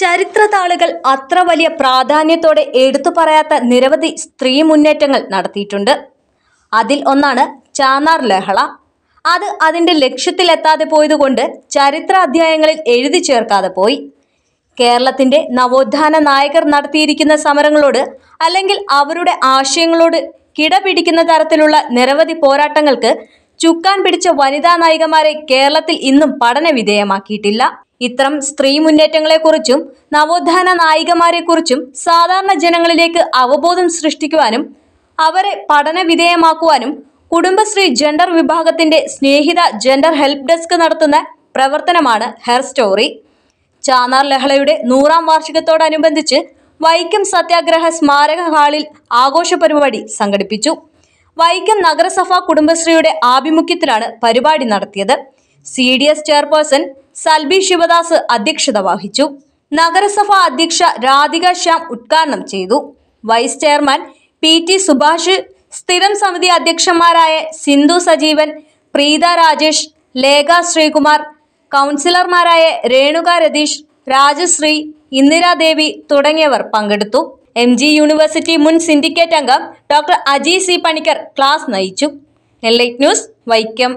ചരിത്രതാളുകൾ അത്ര വലിയ പ്രാധാന്യത്തോടെ എടുത്തു പറയാത്ത നിരവധി സ്ത്രീ മുന്നേറ്റങ്ങൾ നടത്തിയിട്ടുണ്ട് അതിൽ ഒന്നാണ് ചാനാർ ലഹള അത് അതിൻ്റെ ലക്ഷ്യത്തിലെത്താതെ പോയതുകൊണ്ട് ചരിത്ര അധ്യായങ്ങളിൽ എഴുതി ചേർക്കാതെ പോയി കേരളത്തിന്റെ നവോത്ഥാന നായകർ നടത്തിയിരിക്കുന്ന സമരങ്ങളോട് അല്ലെങ്കിൽ അവരുടെ ആശയങ്ങളോട് കിടപിടിക്കുന്ന തരത്തിലുള്ള നിരവധി പോരാട്ടങ്ങൾക്ക് ചുക്കാൻ പിടിച്ച വനിതാ നായികമാരെ കേരളത്തിൽ ഇന്നും പഠന വിധേയമാക്കിയിട്ടില്ല ഇത്തരം സ്ത്രീ മുന്നേറ്റങ്ങളെക്കുറിച്ചും നവോത്ഥാന നായികമാരെക്കുറിച്ചും സാധാരണ ജനങ്ങളിലേക്ക് അവബോധം സൃഷ്ടിക്കുവാനും അവരെ പഠനവിധേയമാക്കുവാനും കുടുംബശ്രീ ജെൻഡർ വിഭാഗത്തിന്റെ സ്നേഹിത ജെൻഡർ ഹെൽപ്പ് ഡെസ്ക് നടത്തുന്ന പ്രവർത്തനമാണ് ഹെയർ സ്റ്റോറി ചാനാർ ലഹളയുടെ നൂറാം വാർഷികത്തോടനുബന്ധിച്ച് വൈക്കം സത്യാഗ്രഹ സ്മാരക ഹാളിൽ ആഘോഷ പരിപാടി സംഘടിപ്പിച്ചു വൈക്കം നഗരസഭ കുടുംബശ്രീയുടെ ആഭിമുഖ്യത്തിലാണ് പരിപാടി നടത്തിയത് C D S chairperson Salbi Sivadas അധ്യക്ഷത വഹിച്ചു നഗരസഭാ അധ്യക്ഷ രാധിക ശ്യാം ഉദ്ഘാടനം ചെയ്തു vice chairman P T Subhash സ്ഥിരം സമിതി അധ്യക്ഷന്മാരായ സിന്ധു സജീവൻ പ്രീത രാജേഷ് ലേഖ ശ്രീകുമാർ കൗൺസിലർമാരായ രേണുക രതീഷ് രാജശ്രീ ഇന്ദിരാദേവി തുടങ്ങിയവർ പങ്കെടുത്തു എം ജി യൂണിവേഴ്സിറ്റി മുൻ സിൻഡിക്കേറ്റ് അംഗം doctor Aji C Panicker class നയിച്ചു എൽ ന്യൂസ് വൈക്കം